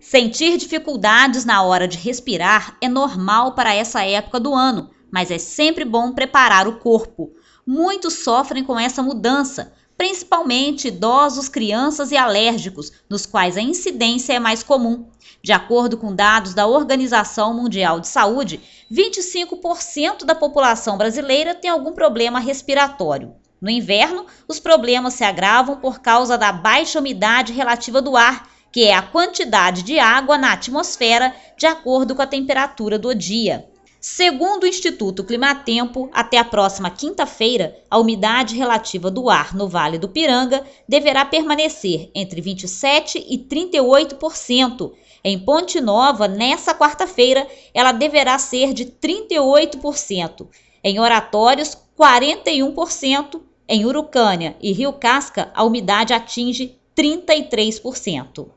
Sentir dificuldades na hora de respirar é normal para essa época do ano, mas é sempre bom preparar o corpo. Muitos sofrem com essa mudança, principalmente idosos, crianças e alérgicos, nos quais a incidência é mais comum. De acordo com dados da Organização Mundial de Saúde, 25% da população brasileira tem algum problema respiratório. No inverno, os problemas se agravam por causa da baixa umidade relativa do ar que é a quantidade de água na atmosfera de acordo com a temperatura do dia. Segundo o Instituto Climatempo, até a próxima quinta-feira, a umidade relativa do ar no Vale do Piranga deverá permanecer entre 27 e 38%. Em Ponte Nova, nessa quarta-feira, ela deverá ser de 38%. Em Oratórios, 41%. Em Urucânia e Rio Casca, a umidade atinge 33%.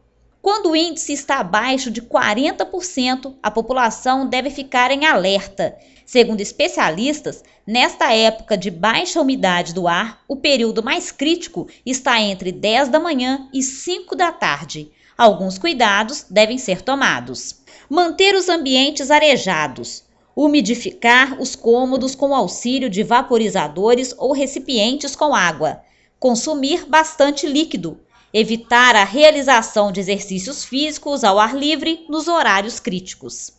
Quando o índice está abaixo de 40%, a população deve ficar em alerta. Segundo especialistas, nesta época de baixa umidade do ar, o período mais crítico está entre 10 da manhã e 5 da tarde. Alguns cuidados devem ser tomados. Manter os ambientes arejados. Umidificar os cômodos com auxílio de vaporizadores ou recipientes com água. Consumir bastante líquido evitar a realização de exercícios físicos ao ar livre nos horários críticos.